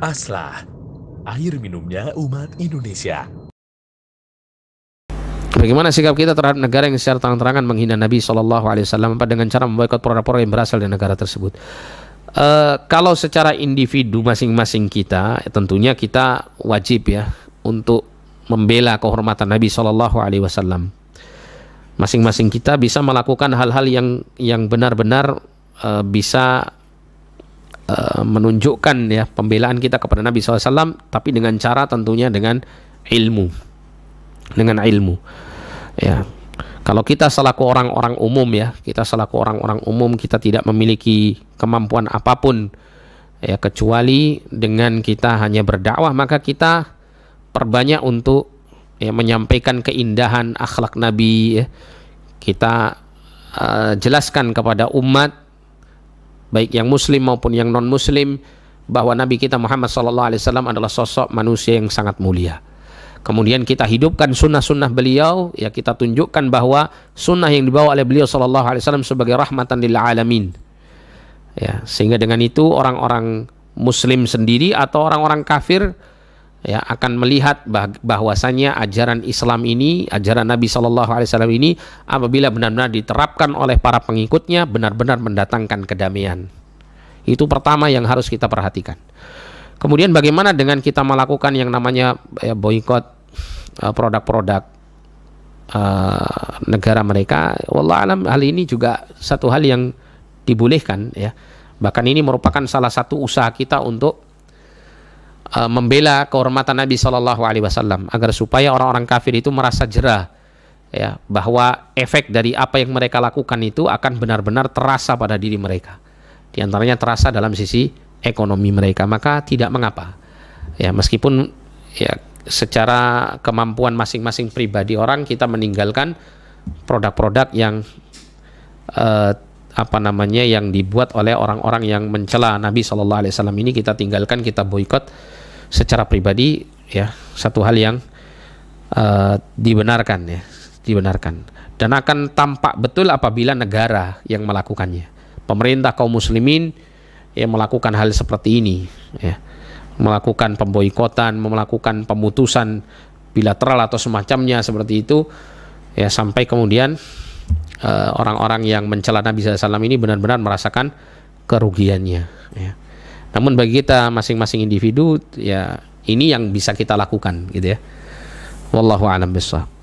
Aslah, air minumnya umat Indonesia. Bagaimana sikap kita terhadap negara yang secara terang-terangan menghina Nabi Shallallahu Alaihi Wasallam dengan cara memboikot produk-produk yang berasal dari negara tersebut? Uh, kalau secara individu masing-masing kita, tentunya kita wajib ya untuk membela kehormatan Nabi Shallallahu Alaihi Wasallam. Masing-masing kita bisa melakukan hal-hal yang yang benar-benar uh, bisa Eh, menunjukkan ya pembelaan kita kepada Nabi SAW tapi dengan cara tentunya dengan ilmu dengan ilmu ya kalau kita selaku orang-orang umum ya kita selaku orang-orang umum kita tidak memiliki kemampuan apapun ya kecuali dengan kita hanya berdakwah maka kita perbanyak untuk ya menyampaikan keindahan akhlak Nabi ya. kita uh, jelaskan kepada umat baik yang muslim maupun yang non muslim bahwa Nabi kita Muhammad sallallahu alaihi wasallam adalah sosok manusia yang sangat mulia. Kemudian kita hidupkan sunnah-sunnah beliau, ya kita tunjukkan bahwa sunnah yang dibawa oleh beliau sallallahu alaihi wasallam sebagai rahmatan lil alamin. Ya, sehingga dengan itu orang-orang muslim sendiri atau orang-orang kafir ya akan melihat bahwasannya ajaran Islam ini, ajaran Nabi Shallallahu Alaihi Wasallam ini apabila benar-benar diterapkan oleh para pengikutnya benar-benar mendatangkan kedamaian. Itu pertama yang harus kita perhatikan. Kemudian bagaimana dengan kita melakukan yang namanya ya, boykot eh, produk-produk uh, negara mereka? Wallah alam hal ini juga satu hal yang dibolehkan ya. Bahkan ini merupakan salah satu usaha kita untuk Eh, membela kehormatan Nabi Shallallahu Alaihi Wasallam agar supaya orang-orang kafir itu merasa jerah ya bahwa efek dari apa yang mereka lakukan itu akan benar-benar terasa pada diri mereka di antaranya terasa dalam sisi ekonomi mereka maka tidak mengapa ya meskipun ya secara kemampuan masing-masing pribadi orang kita meninggalkan produk-produk yang uh, apa namanya yang dibuat oleh orang-orang yang mencela Nabi Shallallahu Alaihi Wasallam ini kita tinggalkan kita boykot secara pribadi ya satu hal yang uh, dibenarkan ya dibenarkan dan akan tampak betul apabila negara yang melakukannya pemerintah kaum muslimin yang melakukan hal seperti ini ya melakukan pemboikotan melakukan pemutusan bilateral atau semacamnya seperti itu ya sampai kemudian eh, orang-orang uh, yang mencela Nabi SAW ini benar-benar merasakan kerugiannya ya. Namun bagi kita masing-masing individu ya ini yang bisa kita lakukan gitu ya. Wallahu a'lam bishawab.